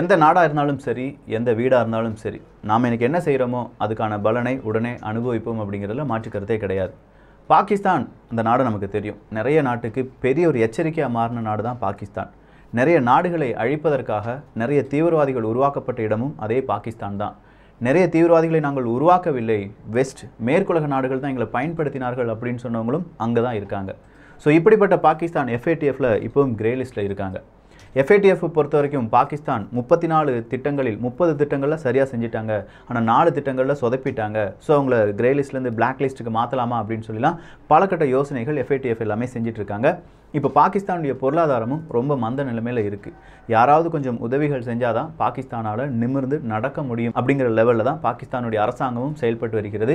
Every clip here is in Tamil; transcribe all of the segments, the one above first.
எந்த நாடாக இருந்தாலும் சரி எந்த வீடாக இருந்தாலும் சரி நாம் இன்றைக்கி என்ன செய்கிறோமோ அதுக்கான பலனை உடனே அனுபவிப்போம் அப்படிங்கிறதுல மாற்றுக்கிறதே கிடையாது பாகிஸ்தான் அந்த நாடு நமக்கு தெரியும் நிறைய நாட்டுக்கு பெரிய ஒரு எச்சரிக்கையாக மாறின நாடு தான் பாகிஸ்தான் நிறைய நாடுகளை அழிப்பதற்காக நிறைய தீவிரவாதிகள் உருவாக்கப்பட்ட இடமும் அதே பாகிஸ்தான் தான் நிறைய தீவிரவாதிகளை நாங்கள் உருவாக்கவில்லை வெஸ்ட் மேற்குலக நாடுகள் தான் எங்களை பயன்படுத்தினார்கள் அப்படின்னு சொன்னவங்களும் அங்கே தான் இருக்காங்க ஸோ இப்படிப்பட்ட பாகிஸ்தான் எஃப்ஏடிஎஃப்பில் இப்போவும் கிரே லிஸ்ட்டில் இருக்காங்க எஃப்ஏடிஎஃப் பொறுத்த வரைக்கும் பாகிஸ்தான் முப்பத்தி நாலு திட்டங்களில் முப்பது திட்டங்களில் சரியாக செஞ்சிட்டாங்க ஆனால் நாலு திட்டங்களில் சொதப்பிட்டாங்க ஸோ அவங்கள கிரே லிஸ்ட்லேருந்து பிளாக் லிஸ்ட்டுக்கு மாற்றலாமா அப்படின்னு சொல்லலாம் பலகட்ட யோசனைகள் எஃப்ஏடிஎஃப் எல்லாமே செஞ்சிட்ருக்காங்க இப்போ பாகிஸ்தானுடைய பொருளாதாரமும் ரொம்ப மந்த நிலைமையில் இருக்குது யாராவது கொஞ்சம் உதவிகள் செஞ்சால் தான் பாகிஸ்தானால் நிமிர்ந்து நடக்க முடியும் அப்படிங்கிற லெவலில் தான் பாகிஸ்தானுடைய அரசாங்கமும் செயல்பட்டு வருகிறது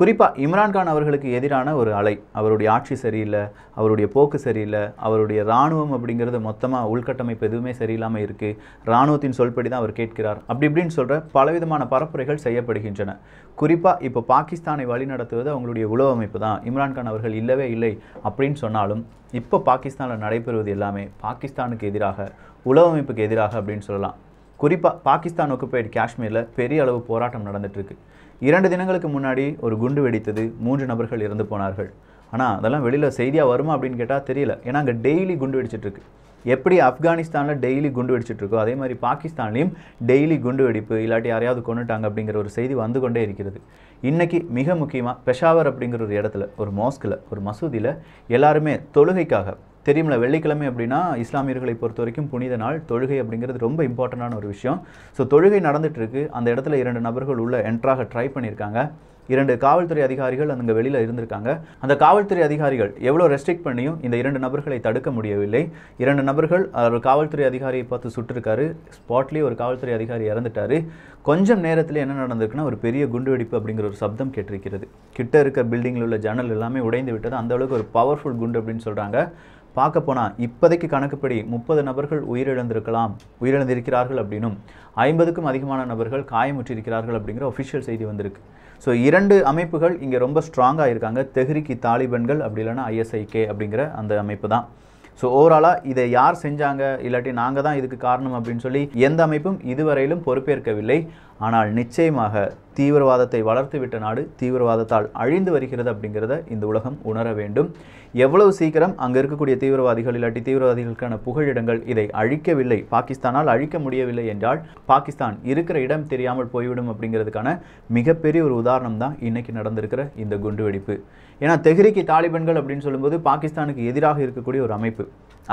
குறிப்பாக இம்ரான்கான் அவர்களுக்கு எதிரான ஒரு அலை அவருடைய ஆட்சி சரியில்லை அவருடைய போக்கு சரியில்லை அவருடைய இராணுவம் அப்படிங்கிறது மொத்தமாக உள்கட்டமைப்பு எதுவுமே சரியில்லாமல் இருக்குது இராணுவத்தின் சொல்படி தான் அவர் கேட்கிறார் அப்படி இப்படின்னு சொல்கிற பலவிதமான பரப்புரைகள் செய்யப்படுகின்றன குறிப்பாக இப்போ பாகிஸ்தானை வழிநடத்துவது அவங்களுடைய உளவு அமைப்பு தான் இம்ரான்கான் அவர்கள் இல்லவே இல்லை அப்படின்னு சொன்னாலும் இப்போ பாகிஸ்தானில் நடைபெறுவது எல்லாமே பாகிஸ்தானுக்கு எதிராக உளவமைப்புக்கு எதிராக அப்படின்னு சொல்லலாம் குறிப்பாக பாகிஸ்தான் ஒக்குப்பைடு காஷ்மீரில் பெரிய அளவு போராட்டம் நடந்துகிட்ருக்கு இரண்டு தினங்களுக்கு முன்னாடி ஒரு குண்டு வெடித்தது மூன்று நபர்கள் இறந்து போனார்கள் ஆனால் அதெல்லாம் வெளியில் செய்தியாக வருமா அப்படின்னு கேட்டால் தெரியல ஏன்னா அங்கே டெய்லி குண்டு வெடிச்சிட்ருக்கு எப்படி ஆப்கானிஸ்தானில் டெய்லி குண்டு இருக்கோ அதே மாதிரி பாகிஸ்தான்லேயும் டெய்லி குண்டு வெடிப்பு இல்லாட்டி யாரையாவது கொண்டுட்டாங்க அப்படிங்கிற ஒரு செய்தி வந்து கொண்டே இருக்கிறது இன்றைக்கி மிக முக்கியமாக பெஷாவர் அப்படிங்கிற ஒரு இடத்துல ஒரு மாஸ்கில் ஒரு மசூதியில் எல்லாருமே தொழுகைக்காக தெரியுமில வெள்ளிக்கிழமை அப்படின்னா இஸ்லாமியர்களை பொறுத்த வரைக்கும் புனித நாள் தொழுகை அப்படிங்கிறது ரொம்ப இம்பார்ட்டண்ட்டான ஒரு விஷயம் ஸோ தொழுகை நடந்துகிட்ருக்கு அந்த இடத்துல இரண்டு நபர்கள் உள்ளே என்ட்ராக ட்ரை பண்ணியிருக்காங்க இரண்டு காவல்துறை அதிகாரிகள் அங்கே வெளியில் இருந்திருக்காங்க அந்த காவல்துறை அதிகாரிகள் எவ்வளோ ரெஸ்ட்ரிக்ட் பண்ணியும் இந்த இரண்டு நபர்களை தடுக்க முடியவில்லை இரண்டு நபர்கள் அவர் காவல்துறை அதிகாரியை பார்த்து சுட்டிருக்காரு ஸ்பாட்லேயே ஒரு காவல்துறை அதிகாரி இறந்துட்டார் கொஞ்சம் நேரத்தில் என்ன நடந்திருக்குன்னா ஒரு பெரிய குண்டுவெடிப்பு அப்படிங்கிற ஒரு சப்தம் கேட்டிருக்கிறது கிட்ட இருக்க பில்டிங்கில் உள்ள ஜன்னல் எல்லாமே உடைந்து விட்டது அந்த அளவுக்கு ஒரு பவர்ஃபுல் குண்டு அப்படின்னு சொல்கிறாங்க பார்க்க போனால் இப்போதைக்கு கணக்குப்படி முப்பது நபர்கள் உயிரிழந்திருக்கலாம் உயிரிழந்திருக்கிறார்கள் அப்படின்னும் ஐம்பதுக்கும் அதிகமான நபர்கள் காயமுற்றிருக்கிறார்கள் அப்படிங்கிற ஒஃபிஷியல் செய்தி வந்திருக்கு ஸோ இரண்டு அமைப்புகள் இங்கே ரொம்ப ஸ்ட்ராங்காக இருக்காங்க தெஹ்ரிக்கி தாலிபன்கள் அப்படி இல்லைன்னா ஐஎஸ்ஐகே அப்படிங்கிற அந்த அமைப்பு தான் ஸோ ஓவராலாக இதை யார் செஞ்சாங்க இல்லாட்டி நாங்கள் தான் இதுக்கு காரணம் அப்படின்னு சொல்லி எந்த அமைப்பும் இதுவரையிலும் பொறுப்பேற்கவில்லை ஆனால் நிச்சயமாக தீவிரவாதத்தை வளர்த்துவிட்ட நாடு தீவிரவாதத்தால் அழிந்து வருகிறது அப்படிங்கிறத இந்த உலகம் உணர வேண்டும் எவ்வளவு சீக்கிரம் அங்கே இருக்கக்கூடிய தீவிரவாதிகள் இல்லாட்டி தீவிரவாதிகளுக்கான புகழிடங்கள் இதை அழிக்கவில்லை பாகிஸ்தானால் அழிக்க முடியவில்லை என்றால் பாகிஸ்தான் இருக்கிற இடம் தெரியாமல் போய்விடும் அப்படிங்கிறதுக்கான மிகப்பெரிய ஒரு உதாரணம் தான் இன்னைக்கு நடந்திருக்கிற இந்த குண்டுவெடிப்பு ஏன்னா தெஹ்ரிக்கி தாலிபன்கள் அப்படின்னு சொல்லும்போது பாகிஸ்தானுக்கு எதிராக இருக்கக்கூடிய ஒரு அமைப்பு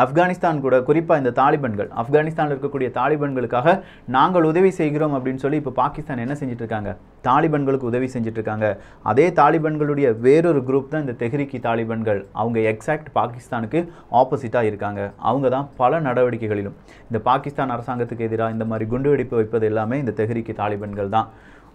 ஆப்கானிஸ்தான் கூட குறிப்பாக இந்த தாலிபன்கள் ஆப்கானிஸ்தானில் இருக்கக்கூடிய தாலிபன்களுக்காக நாங்கள் உதவி செய்கிறோம் அப்படின்னு சொல்லி இப்போ பாகிஸ்தான் என்ன இருக்காங்க தாலிபன்களுக்கு உதவி செஞ்சுட்டு இருக்காங்க அதே தாலிபன்களுடைய வேறொரு குரூப் தான் இந்த தெஹ்ரிக்கி தாலிபன்கள் அவங்க எக்ஸாக்ட் பாகிஸ்தானுக்கு ஆப்போசிட்டாக இருக்காங்க அவங்க தான் பல நடவடிக்கைகளிலும் இந்த பாகிஸ்தான் அரசாங்கத்துக்கு எதிராக இந்த மாதிரி குண்டுவெடிப்பு வைப்பது எல்லாமே இந்த தெஹ்ரிக்கி தாலிபன்கள் தான்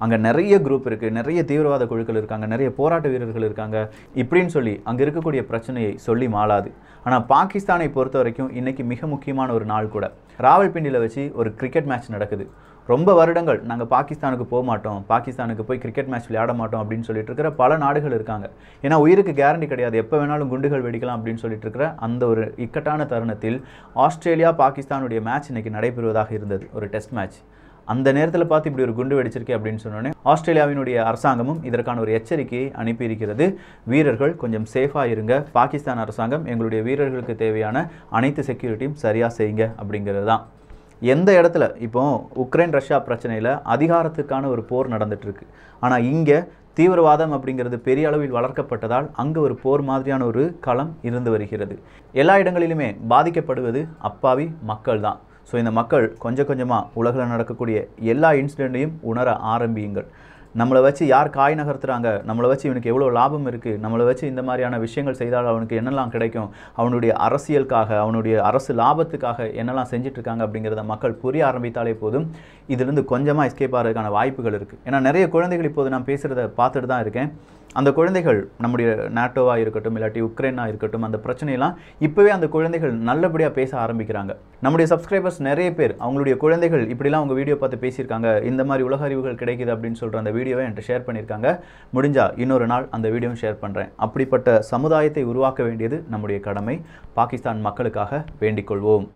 அங்கே நிறைய குரூப் இருக்குது நிறைய தீவிரவாத குழுக்கள் இருக்காங்க நிறைய போராட்ட வீரர்கள் இருக்காங்க இப்படின்னு சொல்லி அங்கே இருக்கக்கூடிய பிரச்சனையை சொல்லி மாளாது ஆனால் பாகிஸ்தானை பொறுத்த வரைக்கும் இன்றைக்கி மிக முக்கியமான ஒரு நாள் கூட ராவல்பிண்டியில் வச்சு ஒரு கிரிக்கெட் மேட்ச் நடக்குது ரொம்ப வருடங்கள் நாங்கள் பாகிஸ்தானுக்கு போக மாட்டோம் பாகிஸ்தானுக்கு போய் கிரிக்கெட் மேட்ச் விளையாட மாட்டோம் அப்படின்னு சொல்லிட்டு இருக்கிற பல நாடுகள் இருக்காங்க ஏன்னா உயிருக்கு கேரண்டி கிடையாது எப்போ வேணாலும் குண்டுகள் வெடிக்கலாம் அப்படின்னு சொல்லிட்டு இருக்கிற அந்த ஒரு இக்கட்டான தருணத்தில் ஆஸ்திரேலியா பாகிஸ்தானுடைய மேட்ச் இன்னைக்கு நடைபெறுவதாக இருந்தது ஒரு டெஸ்ட் மேட்ச் அந்த நேரத்தில் பார்த்து இப்படி ஒரு குண்டு வெடிச்சிருக்கு அப்படின்னு சொன்னோன்னே ஆஸ்திரேலியாவினுடைய அரசாங்கமும் இதற்கான ஒரு எச்சரிக்கையை அனுப்பியிருக்கிறது வீரர்கள் கொஞ்சம் சேஃபாக இருங்க பாகிஸ்தான் அரசாங்கம் எங்களுடைய வீரர்களுக்கு தேவையான அனைத்து செக்யூரிட்டியும் சரியாக செய்யுங்க அப்படிங்கிறது தான் எந்த இடத்துல இப்போ உக்ரைன் ரஷ்யா பிரச்சனையில் அதிகாரத்துக்கான ஒரு போர் நடந்துட்டுருக்கு ஆனால் இங்கே தீவிரவாதம் அப்படிங்கிறது பெரிய அளவில் வளர்க்கப்பட்டதால் அங்கே ஒரு போர் மாதிரியான ஒரு களம் இருந்து வருகிறது எல்லா இடங்களிலுமே பாதிக்கப்படுவது அப்பாவி மக்கள் தான் ஸோ இந்த மக்கள் கொஞ்சம் கொஞ்சமாக உலகில் நடக்கக்கூடிய எல்லா இன்சிடெண்ட்டையும் உணர ஆரம்பியுங்கள் நம்மளை வச்சு யார் காய் நகர்த்துறாங்க நம்மளை வச்சு இவனுக்கு எவ்வளோ லாபம் இருக்குது நம்மளை வச்சு இந்த மாதிரியான விஷயங்கள் செய்தால் அவனுக்கு என்னெல்லாம் கிடைக்கும் அவனுடைய அரசியலுக்காக அவனுடைய அரசு லாபத்துக்காக என்னெல்லாம் செஞ்சிட்ருக்காங்க அப்படிங்கிறத மக்கள் புரிய ஆரம்பித்தாலே போதும் இதிலிருந்து கொஞ்சமாக எஸ்கேப் ஆகிறதுக்கான வாய்ப்புகள் இருக்குது ஏன்னா நிறைய குழந்தைகள் இப்போது நான் பேசுகிறத பார்த்துட்டு தான் இருக்கேன் அந்த குழந்தைகள் நம்முடைய நாட்டோவாக இருக்கட்டும் இல்லாட்டி உக்ரைனாக இருக்கட்டும் அந்த பிரச்சனையெல்லாம் இப்போவே அந்த குழந்தைகள் நல்லபடியாக பேச ஆரம்பிக்கிறாங்க நம்முடைய சப்ஸ்கிரைபர்ஸ் நிறைய பேர் அவங்களுடைய குழந்தைகள் இப்படிலாம் அவங்க வீடியோ பார்த்து பேசியிருக்காங்க இந்த மாதிரி உலக அறிவுகள் கிடைக்குது அப்படின்னு சொல்கிற அந்த வீடியோவை என்கிட்ட ஷேர் பண்ணியிருக்காங்க முடிஞ்சால் இன்னொரு நாள் அந்த வீடியோவும் ஷேர் பண்ணுறேன் அப்படிப்பட்ட சமுதாயத்தை உருவாக்க வேண்டியது நம்முடைய கடமை பாகிஸ்தான் மக்களுக்காக வேண்டிக் கொள்வோம்